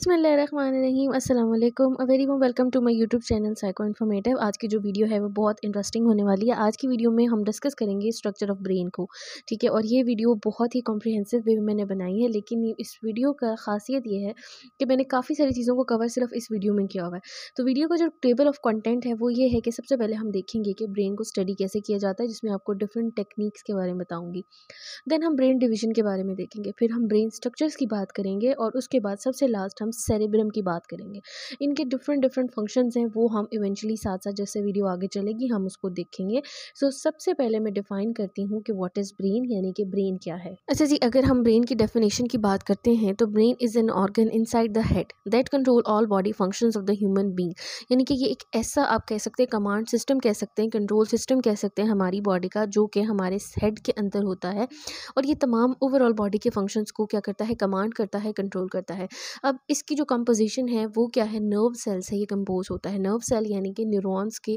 बसमीम अल्लाम a very warm welcome to my YouTube channel psycho informative आज की जो वीडियो है वो बहुत इंटरेस्टिंग होने वाली है आज की वीडियो में हम डिस्कस करेंगे स्ट्रक्चर ऑफ ब्रेन को ठीक है और ये वीडियो बहुत ही कॉम्प्रिहेंसिव वे में मैंने बनाई है लेकिन इस वीडियो का खासियत ये है कि मैंने काफ़ी सारी चीज़ों को कवर सिर्फ इस वीडियो में किया हुआ है तो वीडियो का जो टेबल ऑफ कॉन्टेंट है वो ये है कि सबसे पहले हम देखेंगे कि ब्रेन को स्टडी कैसे किया जाता है जिसमें आपको डिफरेंट टेक्निक्स के बारे में बताऊँगी देन हम ब्रेन डिविजन के बारे में देखेंगे फिर हम ब्रेन स्ट्रक्चर्स की बात करेंगे और उसके बाद सबसे लास्ट हम हम सेरेब्रम की बात करेंगे इनके डिफरेंट डिफरेंट फंक्शंस हैं वो हम इवेंचुअली साथ साथ जैसे वीडियो आगे चलेगी हम उसको देखेंगे सो so, सबसे पहले मैं डिफाइन करती हूँ कि वॉट इज़ ब्रेन यानी कि ब्रेन क्या है अच्छा जी अगर हम ब्रेन की डेफिनेशन की बात करते हैं तो brain is an organ inside the head that control all body function of the human being यानी कि ये एक ऐसा आप कह सकते हैं कमांड सिस्टम कह सकते हैं कंट्रोल सिस्टम कह सकते हैं हमारी बॉडी का जो कि हमारे हेड के अंदर होता है और ये तमाम ओवरऑल बॉडी के फंक्शंस को क्या करता है कमांड करता है कंट्रोल करता है अब इस इसकी जो कंपोजिशन है वो क्या है नर्व सेल से ये कंपोज होता है नर्व सेल यानी कि न्यूरॉन्स के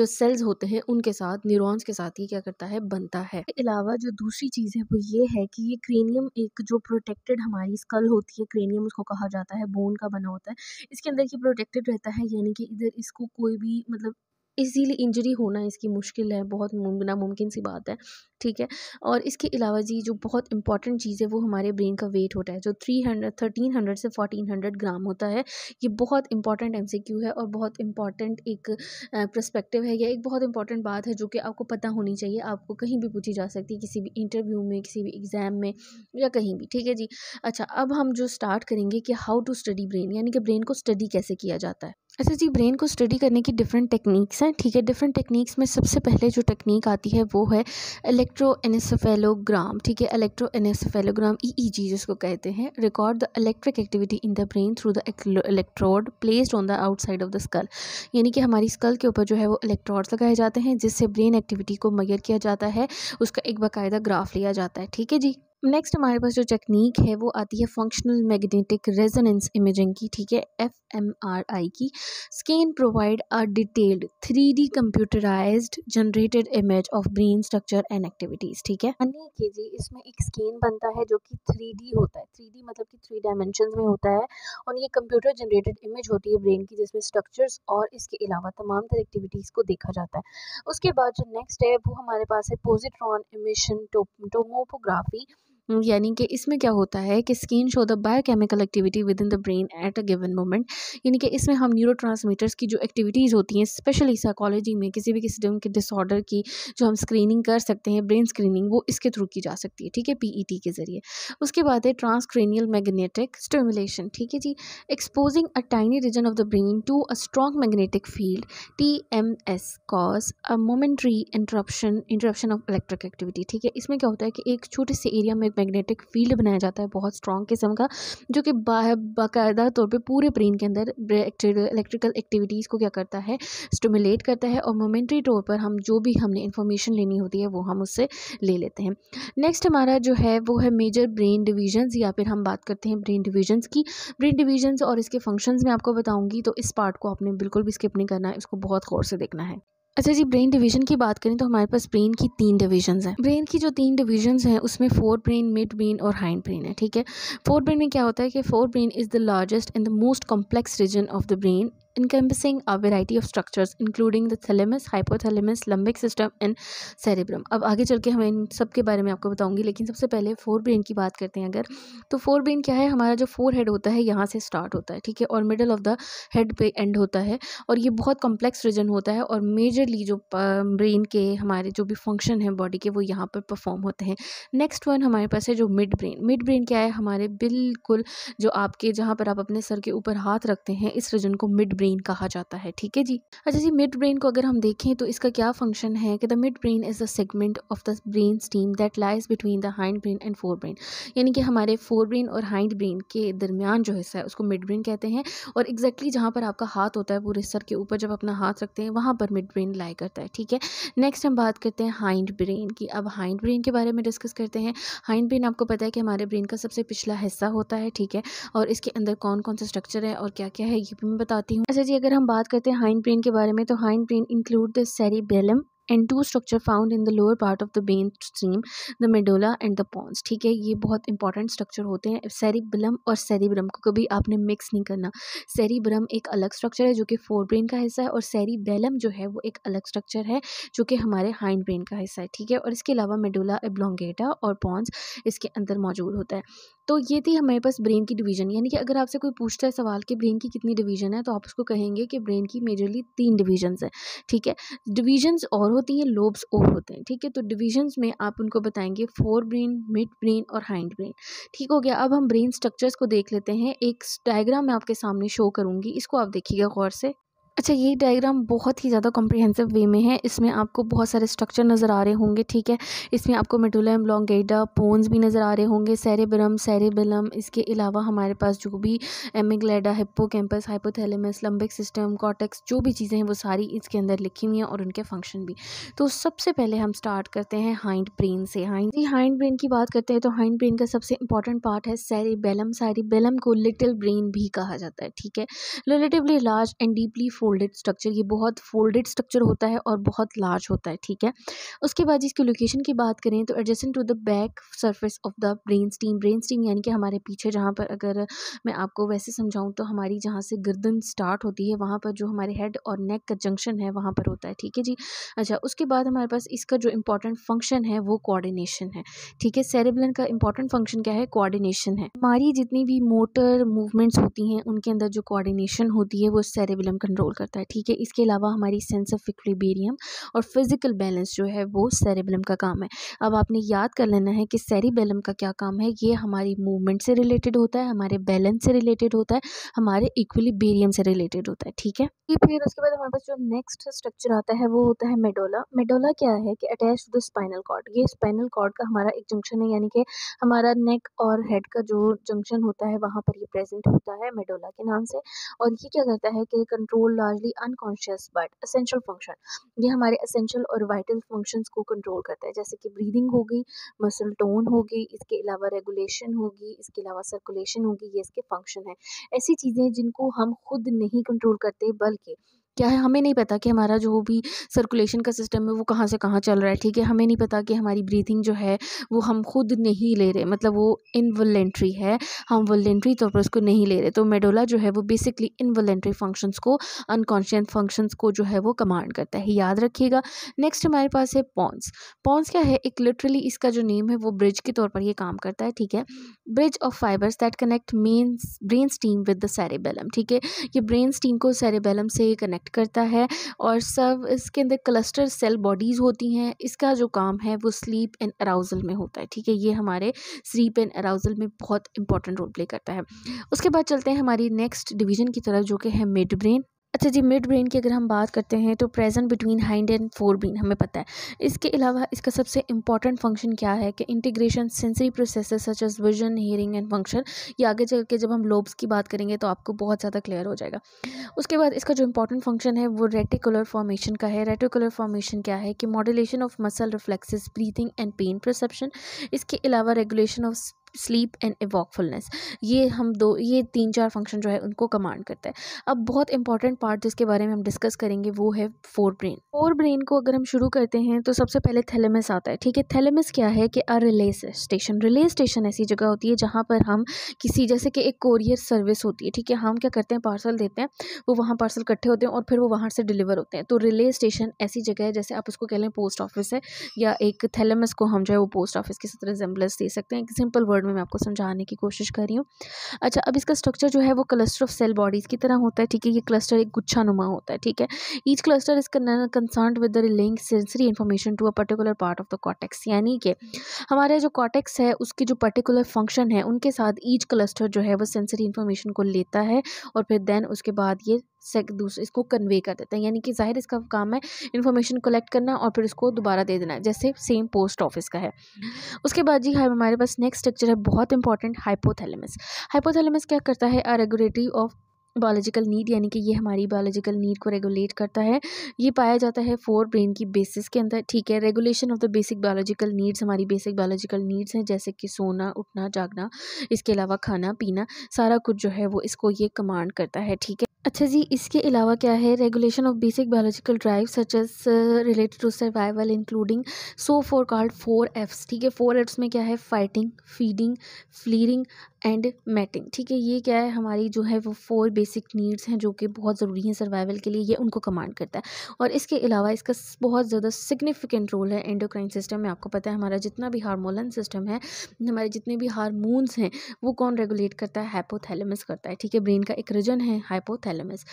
जो सेल्स होते हैं उनके साथ न्यूरॉन्स के साथ ये क्या करता है बनता है अलावा जो दूसरी चीज़ है वो ये है कि ये क्रेनियम एक जो प्रोटेक्टेड हमारी स्कल होती है क्रेनियम उसको कहा जाता है बोन का बना होता है इसके अंदर ये प्रोटेक्टेड रहता है यानी कि इधर इसको कोई भी मतलब इजीली इंजरी होना इसकी मुश्किल है बहुत नामुमकिन सी बात है ठीक है और इसके अलावा जी जो बहुत इंपॉर्टेंट चीज़ है वो हमारे ब्रेन का वेट होता है जो थ्री हंड्रेड थर्टीन हंड्रेड से फोर्टीन हंड्रेड ग्राम होता है ये बहुत इंपॉर्टेंट एम सी क्यू है और बहुत इंपॉर्टेंट एक प्रस्पेक्टिव है या एक बहुत इंपॉर्टेंट बात है जो कि आपको पता होनी चाहिए आपको कहीं भी पूछी जा सकती है किसी भी इंटरव्यू में किसी भी एग्ज़ाम में या कहीं भी ठीक है जी अच्छा अब हम जो स्टार्ट करेंगे कि हाउ टू स्टडी ब्रेन यानी कि ब्रेन को स्टडी कैसे किया जाता है अच्छा जी ब्रेन को स्टडी करने की डिफरेंट टेक्निक्स हैं ठीक है डिफरेंट टेक्निक्स में सबसे पहले जो टेक्निक आती है वो है इलेक्ट्रो एनेसफेलोग्राम ठीक है इलेक्ट्रो एनेसफेलोग्राम ई जी जिसको कहते हैं record the electric activity in the brain through the electrode placed on the outside of the skull यानी कि हमारी स्कल के ऊपर जो है वो इलेक्ट्रॉड्स लगाए जाते हैं जिससे ब्रेन एक्टिविटी को मैयर किया जाता है उसका एक बाकायदा ग्राफ लिया जाता है ठीक है जी नेक्स्ट हमारे पास जो टेक्निक है वो आती है फंक्शनल मैग्नेटिक रेजोनेंस इमेजिंग की ठीक है एफ एम आर आई की scan provide a detailed three D computerize generated image of brain structure and activities ठीक है के जी इसमें एक स्कैन बनता है जो कि थ्री डी होता है थ्री डी मतलब कि थ्री डायमेंशन में होता है और ये कंप्यूटर जनरेटेड इमेज होती है ब्रेन की जिसमें स्ट्रक्चर्स और इसके अलावा तमाम तरह एक्टिविटीज़ को देखा जाता है उसके बाद जो नेक्स्ट है वो हमारे पास है पोजिट्रॉन इमिशन टोमोपोग्राफी यानी कि इसमें क्या होता है कि skin show the biochemical activity within the brain at a given moment यानी कि इसमें हम न्यूरो की जो एक्टिविटीज़ होती हैं स्पेशली साइकोलॉजी में किसी भी किस्म के डिसऑर्डर की जो हम स्क्रीनिंग कर सकते हैं ब्रेन स्क्रीनिंग वो इसके थ्रू की जा सकती है ठीक है पीईटी e के ज़रिए उसके बाद है ट्रांसक्रेनियल मैग्नेटिक स्टिमुलेशन ठीक है जी exposing a tiny region of the brain to a strong magnetic field T M S cause a momentary interruption interruption of electric activity ठीक है इसमें क्या होता है कि एक छोटे से एरिया में मैग्नेटिक फील्ड बनाया जाता है बहुत स्ट्रॉन्ग किस्म का जो कि बाकायदा तौर पे पूरे ब्रेन के अंदर इलेक्ट्रिकल एक्टिविटीज़ को क्या करता है स्टमुलेट करता है और मोमेंट्री तौर पर हम जो भी हमने इन्फॉर्मेशन लेनी होती है वो हम उससे ले लेते हैं नेक्स्ट हमारा जो है वो है मेजर ब्रेन डिवीजन्स या फिर हम बात करते हैं ब्रेन डिविजन्स की ब्रेन डिविजन्स और इसके फंक्शंस में आपको बताऊंगी तो इस पार्ट को आपने बिल्कुल भी स्किप नहीं करना है इसको बहुत गौर से देखना है अच्छा जी ब्रेन डिवीजन की बात करें तो हमारे पास ब्रेन की तीन डिवीजन हैं ब्रेन की जो तीन डिवीजन हैं उसमें फोर ब्रेन मिड ब्रेन और हाइंड ब्रेन है ठीक है फोर ब्रेन में क्या होता है कि fore brain is the largest and the most complex region of the brain encompassing a variety of structures including the thalamus hypothalamus limbic system and cerebrum अब आगे चल के हमें इन सब के बारे में आपको बताऊंगी लेकिन सबसे पहले फोर ब्रेन की बात करते हैं अगर तो फोर ब्रेन क्या है हमारा जो फोर हेड होता है यहाँ से स्टार्ट होता है ठीक है और मिडल ऑफ द हेड पे एंड होता है और ये बहुत कॉम्प्लेक्स रीजन होता है और मेजरली जो ब्रेन के हमारे जो भी फंक्शन है बॉडी के वो यहाँ पर परफॉर्म होते हैं नेक्स्ट वन हमारे पास है जो मिड ब्रेन मिड ब्रेन क्या है हमारे बिल्कुल जो आपके जहाँ पर आप अपने सर के ऊपर हाथ रखते हैं इस रीजन को मिड ब्रेन ब्रेन कहा जाता है ठीक है जी अच्छा जी मिड ब्रेन को अगर हम देखें तो इसका क्या फंक्शन है कि the mid brain is the segment of the brain stem that lies between the hind brain and fore brain यानी कि हमारे फोर ब्रेन और हाइंड ब्रेन के दरमियान जो हिस्सा है उसको मिड ब्रेन कहते हैं और एग्जैक्टली जहाँ पर आपका हाथ होता है पूरे सर के ऊपर जब अपना हाथ रखते हैं वहाँ पर मिड ब्रेन लाई करता है ठीक है नेक्स्ट हम बात करते हैं हाइंड ब्रेन की अब हाइंड ब्रेन के बारे में डिस्कस करते हैं हाइंड ब्रेन आपको पता है कि हमारे ब्रेन का सबसे पिछला हिस्सा होता है ठीक है और इसके अंदर कौन कौन सा स्ट्रक्चर है और क्या क्या है ये भी मैं बताती हूँ अच्छा अच्छा जी अगर हम बात करते हैं हाइंड ब्रेन के बारे में तो hind brain include the cerebellum and two structure found in the lower part of the brain stem the medulla and the pons ठीक है ये बहुत इंपॉर्टेंट स्ट्रक्चर होते हैं सेरिब्रम और सेरिब्रम को कभी आपने मिक्स नहीं करना सेरिब्रम एक अलग स्ट्रक्चर है जो कि फोर ब्रेन का हिस्सा है और सेरिबेलम जो है वो एक अलग स्ट्रक्चर है जो कि हमारे हाइंड ब्रेन का हिस्सा है ठीक है और इसके अलावा मेडोला एब्लोंगेटा और पॉन्स इसके अंदर मौजूद होता है तो ये थी हमारे पास ब्रेन की डिवीजन यानी कि अगर आपसे कोई पूछता है सवाल कि ब्रेन की कितनी डिवीजन है तो आप उसको कहेंगे कि ब्रेन की मेजरली तीन डिवीजन्स हैं ठीक है डिवीजन्स और होती हैं लोब्स और होते हैं ठीक है तो डिविजन्स में आप उनको बताएंगे फोर ब्रेन मिड ब्रेन और हाइंड ब्रेन ठीक हो गया अब हम ब्रेन स्ट्रक्चर्स को देख लेते हैं एक डायग्राम मैं आपके सामने शो करूँगी इसको आप देखिएगा गौर से अच्छा ये डायग्राम बहुत ही ज़्यादा कॉम्प्रिहेंसिव वे में है इसमें आपको बहुत सारे स्ट्रक्चर नज़र आ रहे होंगे ठीक है इसमें आपको मेडुला लॉन्गेडा पोन्स भी नज़र आ रहे होंगे सेरेब्रम सेरेबलम इसके अलावा हमारे पास जो भी amygdala hippocampus hypothalamus limbic system cortex जो भी चीज़ें हैं वो सारी इसके अंदर लिखी हुई हैं और उनके फंक्शन भी तो सबसे पहले हम स्टार्ट करते हैं हाइंड ब्रेन से हाइंड जी हाइंड ब्रेन की बात करते हैं तो हाइंड ब्रेन का सबसे इंपॉर्टेंट पार्ट है सेरेबेलम सेरेबेलम को लिटिल ब्रेन भी कहा जाता है ठीक है relatively large and deeply folded structure ये बहुत फोल्डेड स्ट्रक्चर होता है और बहुत लार्ज होता है ठीक है उसके बाद इसकी लोकेशन की बात करें तो adjusting to the back surface of the brain stem brain stem यानी कि हमारे पीछे जहाँ पर अगर मैं आपको वैसे समझाऊँ तो हमारी जहाँ से गर्दन स्टार्ट होती है वहाँ पर जो हमारे हेड और नेक का जंक्शन है वहाँ पर होता है ठीक है जी अच्छा उसके बाद हमारे पास इसका जो इंपॉर्टेंट फंक्शन है वो कोऑर्डिनेशन है ठीक है सेरेबलन का इंपॉर्टेंट फंक्शन क्या है कोऑर्डिनेशन है हमारी जितनी भी मोटर मूवमेंट्स होती हैं उनके अंदर जो कोऑर्डिनेशन होती है वो सेरेबलम कंट्रोल करता है ठीक है इसके अलावा हमारी सेंस ऑफ इक्विबेरियम और फिज़िकल बैलेंस जो है वो सेरेबलम का काम है अब आपने याद कर लेना है कि सेरेबलम का क्या काम है ये हमारी मूवमेंट से रिलेटेड होता है हमारे बैलेंस से रिलेटेड होता है हमारे इक्वलीबेरियम से रिलेटेड होता है ठीक है फिर उसके बाद हमारे पास जो नेक्स्ट स्ट्रक्चर आता है वो होता है मेडोला मेडोला क्या है कि अटैच द स्पाइनल कॉर्ड ये स्पाइनल कॉर्ड का हमारा एक जंक्शन है यानी कि हमारा नेक और हेड का जो जंक्शन होता है वहाँ पर ये प्रेजेंट होता है मेडोला के नाम से और ये क्या करता है कि control largely unconscious but essential function ये हमारे असेंशियल और वाइटल फंक्शंस को कंट्रोल करता है जैसे कि ब्रीदिंग होगी मसल टोन होगी इसके अलावा रेगुलेशन होगी इसके अलावा सर्कुलेशन होगी ये इसके फंक्शन है ऐसी चीज़ें जिनको हम खुद नहीं कंट्रोल करते बल्कि क्या है हमें नहीं पता कि हमारा जो भी सर्कुलेशन का सिस्टम है वो कहाँ से कहाँ चल रहा है ठीक है हमें नहीं पता कि हमारी ब्रीथिंग जो है वो हम खुद नहीं ले रहे मतलब वो इनवलेंट्री है हम वलेंट्री तौर पर उसको नहीं ले रहे तो मेडोला जो है वो बेसिकली इनवलेंट्री फंक्शंस को अनकॉन्शियस फंक्शंस को जो है वो कमांड करता है याद रखिएगा नेक्स्ट हमारे पास है पॉन्स पॉन्स क्या है एक लिटरली इसका जो नेम है वो ब्रिज के तौर पर ये काम करता है ठीक है bridge of fibers that connect main brain stem with the cerebellum ठीक है ये ब्रेन स्टीम को सेरेबेलम से कनेक्ट एक्ट करता है और सब इसके अंदर क्लस्टर सेल बॉडीज़ होती हैं इसका जो काम है वो स्लीप एंड अराउजल में होता है ठीक है ये हमारे स्लीप एंड अराउजल में बहुत इंपॉर्टेंट रोल प्ले करता है उसके बाद चलते हैं हमारी नेक्स्ट डिवीजन की तरफ जो कि है मिड ब्रेन अच्छा जी मिड ब्रेन की अगर हम बात करते हैं तो present between hind and fore brain हमें पता है इसके अलावा इसका सबसे इंपॉर्टेंट फंक्शन क्या है कि integration sensory process such as vision hearing and function ये आगे चल के जब हम लोब्स की बात करेंगे तो आपको बहुत ज़्यादा क्लियर हो जाएगा उसके बाद इसका जो इंपॉर्टेंट फंक्शन है वो रेटिकुलर फॉर्मेशन का है रेटिकुलर फॉर्मेशन क्या है कि modulation of muscle reflexes breathing and pain perception इसके अलावा regulation of sleep and wakefulness ये हम दो ये तीन चार फंक्शन जो है उनको कमांड करता है अब बहुत इंपॉर्टेंट पार्ट जिसके बारे में हम डिस्कस करेंगे वो है फोर ब्रेन फोर ब्रेन को अगर हम शुरू करते हैं तो सबसे पहले थैलेमस आता है ठीक है थैलेमस क्या है कि a relay station relay station ऐसी जगह होती है जहाँ पर हम किसी जैसे कि एक कोरियर सर्विस होती है ठीक है हम क्या करते हैं पार्सल देते हैं वो वहाँ पार्सल इकट्ठे होते हैं और फिर वो वहाँ से डिलीवर होते हैं तो रिले स्टेशन ऐसी जगह है जैसे आप उसको कह लें पोस्ट ऑफिस है या एक थैलेमस को हम जो है वो पोस्ट ऑफिस की तरह जम्बलेस दे सकते हैं एक सिंपल वर्ड वर्ड में मैं आपको समझाने की कोशिश कर रही हूँ अच्छा अब इसका स्ट्रक्चर जो है वो क्लस्टर ऑफ सेल बॉडीज़ की तरह होता है ठीक है ये क्लस्टर एक गुच्छा नुमा होता है ठीक है each cluster is concern with the link sensory information to a particular part of the cortex यानी कि हमारे जो कॉटेक्स है उसके जो पर्टिकुलर फंक्शन है उनके साथ ईच क्लस्टर जो है वो सेंसरी इन्फॉर्मेशन को लेता है और फिर देन उसके बाद ये से दूसरे इसको कन्वे कर देते हैं यानी कि जाहिर इसका काम है इन्फॉर्मेशन कलेक्ट करना और फिर उसको दोबारा दे देना जैसे सेम पोस्ट ऑफिस का है उसके बाद जी हाँ हमारे पास नेक्स्ट स्ट्रक्चर है बहुत इंपॉर्टेंट हाइपोथैलेमस हाइपोथैलेमस क्या करता है a regulatory of biological need यानी कि ये हमारी बायोलॉजिकल नीड को रेगुलेट करता है ये पाया जाता है फोर ब्रेन की बेसिस के अंदर ठीक है regulation of the basic biological needs हमारी बेसिक बायोलॉजिकल नीड्स हैं जैसे कि सोना उठना जागना इसके अलावा खाना पीना सारा कुछ जो है वो इसको ये कमांड करता है ठीक है अच्छा जी इसके अलावा क्या है regulation of basic biological drive such as related to survival including so four called four Fs ठीक है फोर एफ्स में क्या है fighting feeding fleeing and mating ठीक है ये क्या है हमारी जो है वो फोर बेसिक नीड्स हैं जो कि बहुत ज़रूरी हैं सर्वाइवल के लिए ये उनको कमांड करता है और इसके अलावा इसका बहुत ज़्यादा सिग्निफिकेंट रोल है एंडोक्राइन सिस्टम में आपको पता है हमारा जितना भी हारमोलन सिस्टम है हमारे जितने भी हारमोन्स हैं वो कौन रेगुलेट करता है हाइपोथैलेमस करता है ठीक है ब्रेन का एक रिजन है हाइपोथैलेमस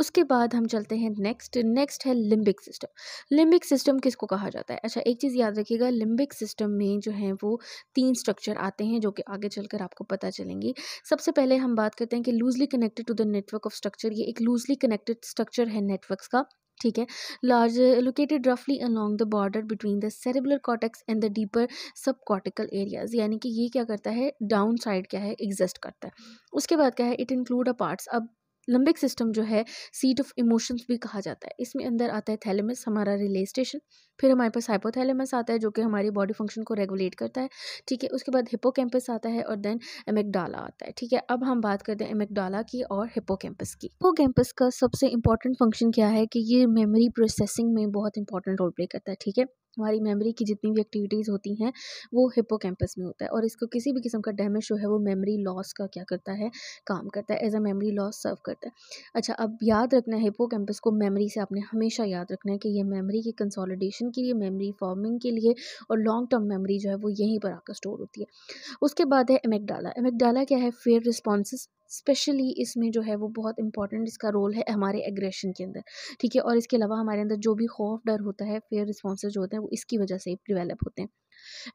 उसके बाद हम चलते हैं नेक्स्ट नेक्स्ट है लिम्बिक सिस्टम लिम्बिक सिस्टम किसको कहा जाता है अच्छा एक चीज़ याद रखिएगा लिम्बिक सिस्टम में जो है वो तीन स्ट्रक्चर आते हैं जो कि आगे चलकर आपको पता चलेंगी सबसे पहले हम बात करते हैं कि loosely connected to the network of structure ये एक लूजली कनेक्टेड स्ट्रक्चर है नेटवर्क्स का ठीक है लार्ज लोकेटेड रफली along the border between the cerebral cortex and the deeper subcortical areas यानी कि ये क्या करता है डाउन साइड क्या है एग्जिस्ट करता है उसके बाद क्या है इट इंक्लूड अ पार्ट्स अब लंबिक सिस्टम जो है सीट ऑफ इमोशंस भी कहा जाता है इसमें अंदर आता है थैलेमस हमारा रिले स्टेशन फिर हमारे पास हाइपोथैलेमस आता है जो कि हमारी बॉडी फंक्शन को रेगुलेट करता है ठीक है उसके बाद हिपोकैम्पस आता है और देन एमेकडाला आता है ठीक है अब हम बात करते हैं एमेकडाला की और हिपोकैम्पस की हिपोकैम्पस का सबसे इंपॉर्टेंट फंक्शन क्या है कि ये मेमोरी प्रोसेसिंग में बहुत इंपॉर्टेंट रोल प्ले करता है ठीक है हमारी मेमोरी की जितनी भी एक्टिविटीज़ होती हैं वो हिपो में होता है और इसको किसी भी किस्म का डैमेज जो है वो मेमोरी लॉस का क्या करता है काम करता है as a memory loss serve करता है अच्छा अब याद रखना है हिपो को मेमोरी से आपने हमेशा याद रखना है कि ये मेमोरी की कंसोलिडेशन के लिए मेमोरी फॉर्मिंग के लिए और लॉन्ग टर्म मेमरी जो है वो यहीं पर आकर स्टोर होती है उसके बाद है एमेकडाला एमेकडाला क्या है फेयर रिस्पॉन्स स्पेशली इसमें जो है वो बहुत इंपॉर्टेंट इसका रोल है हमारे एग्रेशन के अंदर ठीक है और इसके अलावा हमारे अंदर जो भी खौफ डर होता है फेयर रिस्पॉन्स जो होते हैं वो इसकी वजह से ही डिवेलप होते हैं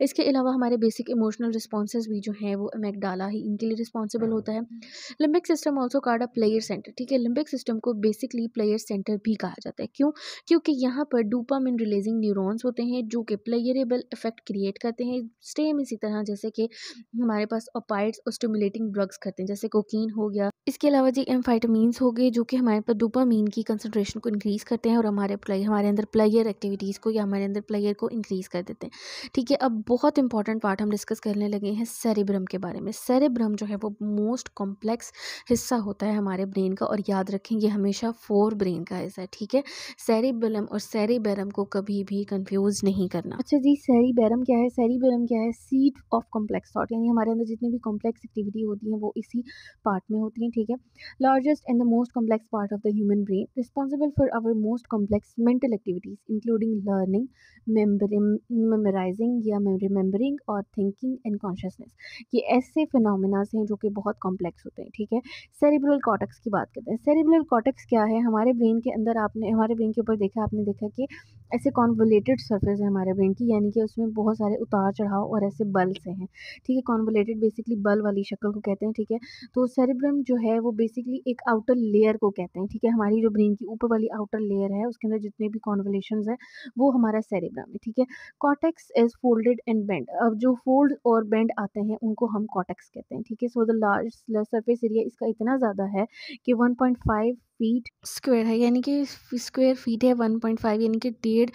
इसके अलावा हमारे बेसिक इमोशनल रिस्पॉन्सेज भी जो हैं वो मैकडाला ही इनके लिए रिस्पॉन्सिबल होता है limbic system also called a pleasure center ठीक है लिम्बिक सिस्टम को बेसिकली प्लेयर सेंटर भी कहा जाता है क्यों क्योंकि यहाँ पर डोपामिन रिलीजिंग न्यूरोन्स होते हैं जो कि प्लेयरेबल इफेक्ट क्रिएट करते हैं सेम इसी तरह जैसे कि हमारे पास ओपाइड्स और स्टिमुलेटिंग ड्रग्स करते हैं जैसे कोकीन हो गया इसके अलावा जी एम्फाइटामीन्स हो गए जो कि हमारे पास मीन की कंसनट्रेशन को इंक्रीज़ करते हैं और हमारे प्लेयर हमारे अंदर प्लेयर एक्टिविटीज़ को या हमारे अंदर प्लेयर को इंक्रीज़ कर देते हैं ठीक है अब बहुत इंपॉर्टेंट पार्ट हम डिस्कस करने लगे हैं सेरेब्रम के बारे में सेरेब्रम जो है वो मोस्ट कॉम्प्लेक्स हिस्सा होता है हमारे ब्रेन का और याद रखें ये हमेशा फोर ब्रेन का हिस्सा है ठीक है सेरेब्रम और सेरेबेरम को कभी भी कंफ्यूज नहीं करना अच्छा जी सेरेबेरम क्या है सेरेबेरम क्या है सीट ऑफ कॉम्प्लेक्स थॉट यानी हमारे अंदर जितनी भी कॉम्प्लेक्स एक्टिविटी होती है वो इसी पार्ट में होती है ठीक है largest and the most complex part of the human brain responsible for our most complex mental activities including learning memorising या रिमेंबरिंग और थिंकिंग एंड कॉन्शियसनेस ये ऐसे फिनोमिनाज हैं जो कि बहुत कॉम्प्लेक्स होते हैं ठीक है सेरिब्रल कॉटक्स की बात करते हैं सेरिब्रल कॉटक्स क्या है हमारे ब्रेन के अंदर आपने हमारे ब्रेन के ऊपर देखा आपने देखा कि ऐसे कॉन्वलेटेड सर्फेस है हमारे ब्रेन की यानी कि उसमें बहुत सारे उतार चढ़ाव और ऐसे बल्स हैं ठीक है कॉन्वलेटेड बेसिकली बल वाली शक्ल को कहते हैं ठीक है तो सेरिब्रम जो है वो बेसिकली एक आउटर लेयर को कहते हैं ठीक है हमारी जो ब्रेन की ऊपर वाली आउटर लेयर है उसके अंदर जितने भी कॉन्वलेशन है वो हमारा सेरिब्रम है ठीक है cortex is folded and bend अब जो फोल्ड और बेंड आते हैं उनको हम कॉटेक्स कहते हैं ठीक है so the large surface area इसका इतना ज़्यादा है कि 1.5 फीट स्क्वायर है यानी कि स्क्वायर फीट है वन पॉइंट फाइव यानी कि डेढ़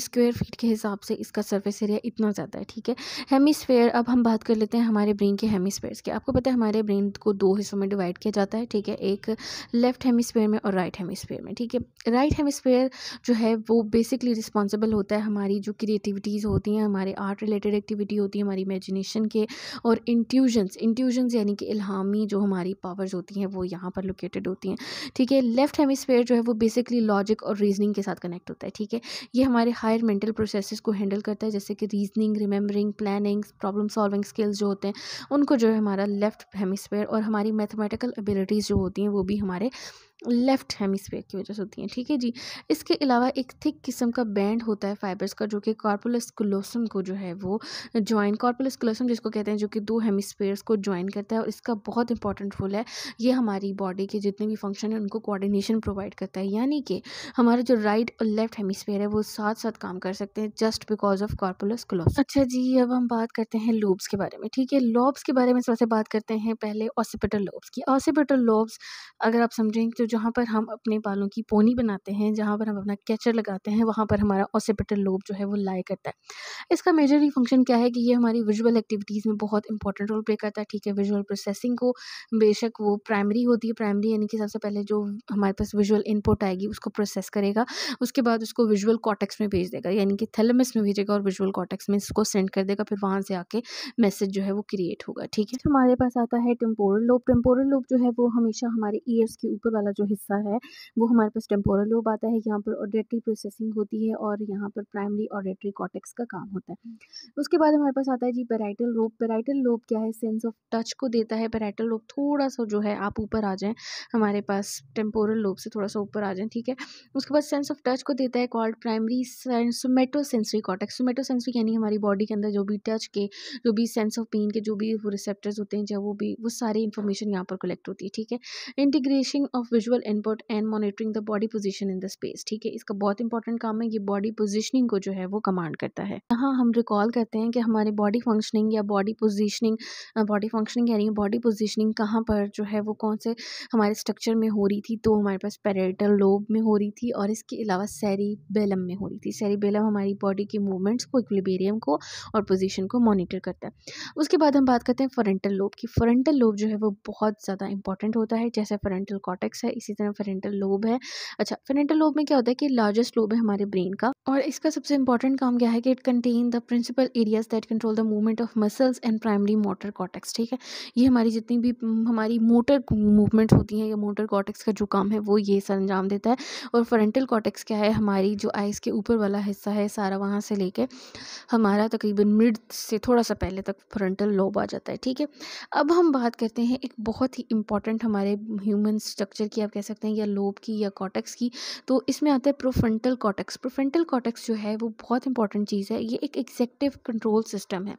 स्क्वायर फीट के हिसाब से इसका सरफेस एरिया इतना ज़्यादा है ठीक है हेमिसफेयर अब हम बात कर लेते हैं हमारे ब्रेन के हेमिसफेयर्स की आपको पता है हमारे ब्रेन को दो हिस्सों में डिवाइड किया जाता है ठीक है एक लेफ्ट हेमिसफेयर में और राइट हेमिसफेयर में ठीक है राइट हेमिसफेयर जो है वो बेसिकली रिस्पॉन्सिबल होता है हमारी जो क्रिएटिविटीज़ होती हैं हमारे आर्ट रिलेटेड एक्टिविटी होती है हमारी इमेजिनेशन के और इंट्यूजन्स इंट्यूजन्स यानी कि इल्हामी जो हमारी पावर्स होती हैं वो यहाँ पर लोकेटेड होती हैं ठीक है लेफ्ट हेमिस्फेयर जो है वो बेसिकली लॉजिक और रीजनिंग के साथ कनेक्ट होता है ठीक है ये हमारे हायर मेंटल प्रोसेसेस को हैंडल करता है जैसे कि reasoning remembering planning problem solving skills जो होते हैं उनको जो है हमारा लेफ्ट हेमिस्फेयर और हमारी मैथमेटिकल एबिलिटीज़ जो होती हैं वो भी हमारे लेफ़्ट हेमिसफेयर की वजह से होती हैं ठीक है जी इसके अलावा एक थिक किस्म का बैंड होता है फाइबर्स का जो कि क्लोसम को जो है वो ज्वाइन क्लोसम जिसको कहते हैं जो कि दो हेमिसफेयर्स को ज्वाइन करता है और इसका बहुत इंपॉर्टेंट रोल है ये हमारी बॉडी के जितने भी फंक्शन हैं उनको कोऑर्डिनेशन प्रोवाइड करता है यानी कि हमारा जो राइट और लेफ़्ट हेमिसफेयर है वो साथ साथ काम कर सकते हैं जस्ट बिकॉज ऑफ क्लोसम अच्छा जी अब हम बात करते हैं लोब्स के बारे में ठीक है लोब्स के बारे में सबसे बात करते हैं पहले ऑसिपिटल लोब्स की ऑसिपिटल लोब्स अगर आप समझेंगे तो जहाँ पर हम अपने बालों की पोनी बनाते हैं जहाँ पर हम अपना कैचर लगाते हैं वहाँ पर हमारा ऑसिपिटल लोब जो है वो लाए करता है इसका मेजर ही फंक्शन क्या है कि ये हमारी विजुअल एक्टिविटीज़ में बहुत इंपॉर्टेंट रोल प्ले करता है ठीक है विजुअल प्रोसेसिंग को बेशक वो प्राइमरी होती है प्राइमरी यानी कि सबसे पहले जो हमारे पास विजुअल इनपुट आएगी उसको प्रोसेस करेगा उसके बाद उसको विजुअल कॉटेक्स में भेज देगा यानी कि थेलमिस में भेजेगा और विजुअल कॉटेक्स में इसको सेंड कर देगा फिर वहाँ से आके मैसेज जो है वो क्रिएट होगा ठीक है हमारे पास आता है टेम्पोरल लोब टेम्पोरल लोब जो है वो हमेशा हमारे ईयर्स के ऊपर वाला जो जो हिस्सा है वो हमारे पास टेम्पोरल लोब आता है यहाँ पर ऑडिटरी प्रोसेसिंग होती है और यहाँ पर प्राइमरी ऑडिटरी कॉटेक्स का काम होता है उसके बाद हमारे पास आता है जी पेराइटल लोब पेराइटल लोब क्या है सेंस ऑफ टच को देता है पेराइटल लोब थोड़ा सा जो है आप ऊपर आ जाएँ हमारे पास टेम्पोरल लोब से थोड़ा सा ऊपर आ जाएँ ठीक है उसके बाद सेंस ऑफ टच को देता है called primary somatosensory cortex somatosensory यानी हमारी बॉडी के अंदर जो भी टच के जो भी सेंस ऑफ पेन के जो भी रिसेप्टर्स होते हैं जब वो भी वो सारी इन्फॉर्मेशन यहाँ पर कलेक्ट होती है ठीक है integration of visual visual input and monitoring the body position in the space ठीक है इसका बहुत इंपॉर्टेंट काम है ये बॉडी पोजिशनिंग को जो है वो कमांड करता है यहाँ हम रिकॉल करते हैं कि हमारे बॉडी फंक्शनिंग या बॉडी पोजिशनिंग बॉडी फंक्शनिंग कह रही है बॉडी पोजिशनिंग कहाँ पर जो है वो कौन से हमारे स्ट्रक्चर में हो रही थी तो हमारे पास पेरेटल लोब में हो रही थी और इसके अलावा सैरी बेलम में हो रही थी सैरी बेलम हमारी बॉडी के मूवमेंट्स को इक्विलिबेरियम को और पोजिशन को मॉनिटर करता है उसके बाद हम बात करते हैं फ्रंटल लोब की फ्रंटल लोब जो है वो बहुत ज़्यादा इंपॉर्टेंट होता है जैसे फ्रंटल कॉटेक्स है इसी तरह फेरेंटल लोब है अच्छा फेरेंटल लोब में क्या होता है कि लार्जेस्ट लोब है हमारे ब्रेन का और इसका सबसे इंपॉर्टेंट काम क्या है कि it contain the principal areas that control the movement of muscles and primary motor cortex ठीक है ये हमारी जितनी भी हमारी मोटर मूवमेंट होती है या मोटर कॉटेक्स का जो काम है वो ये सर अंजाम देता है और फ्रंटल कॉटेक्स क्या है हमारी जो आइज़ के ऊपर वाला हिस्सा है सारा वहाँ से लेके हमारा तकरीबन मिड से थोड़ा सा पहले तक फ्रंटल लोब आ जाता है ठीक है अब हम बात करते हैं एक बहुत ही इंपॉर्टेंट हमारे ह्यूमन स्ट्रक्चर की आप कह सकते हैं या लोब की या कॉटेक्स की तो इसमें आता है प्रोफेंटल कॉटेक्स प्रोफेंटल कॉटेक्स जो है वो बहुत इंपॉर्टेंट चीज़ है ये एक एग्जेक्टिव कंट्रोल सिस्टम है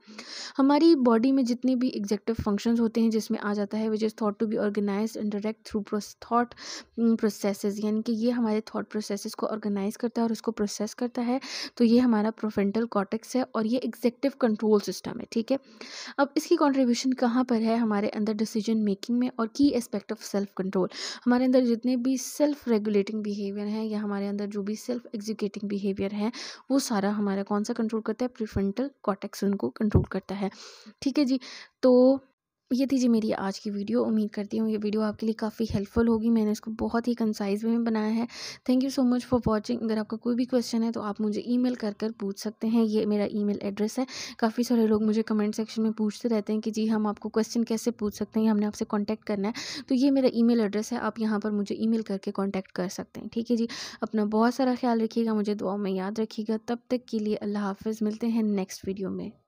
हमारी बॉडी में जितने भी एग्जेक्टिव फंक्शंस होते हैं जिसमें आ जाता है which is thought to be organize and direct through thought process यानी कि ये हमारे थाट प्रोसेस को ऑर्गेनाइज करता है और उसको प्रोसेस करता है तो ये हमारा प्रोफेंटल कॉटेक्स है और ये एग्जेक्टिव कंट्रोल सिस्टम है ठीक है अब इसकी कॉन्ट्रीब्यूशन कहाँ पर है हमारे अंदर डिसीजन मेकिंग में और की एस्पेक्ट ऑफ सेल्फ कंट्रोल हमारे अंदर जितने भी सेल्फ रेगुलेटिंग बिहेवियर हैं या हमारे अंदर जो भी सेल्फ एग्जीक्यूटिंग बिहेवियर है वो सारा हमारा कौन सा कंट्रोल करता है प्रिफ्रंटल कॉटेक्स उनको कंट्रोल करता है ठीक है जी तो ये थी जी मेरी आज की वीडियो उम्मीद करती हूँ ये वीडियो आपके लिए काफ़ी हेल्पफुल होगी मैंने इसको बहुत ही कंसाइज वे में बनाया है thank you so much for watching अगर आपका कोई भी क्वेश्चन है तो आप मुझे ई मेल कर पूछ सकते हैं ये मेरा मेल एड्रेस है काफ़ी सारे लोग मुझे कमेंट सेक्शन में पूछते रहते हैं कि जी हम आपको क्वेश्चन कैसे पूछ सकते हैं हमने आपसे कॉन्टैक्ट करना है तो ये मेरा ई एड्रेस है आप यहाँ पर मुझे ई करके कॉन्टैक्ट कर सकते हैं ठीक है जी अपना बहुत सारा ख्याल रखिएगा मुझे दुआ में याद रखिएगा तब तक के लिए अल्लाह हाफिज़ मिलते हैं नेक्स्ट वीडियो में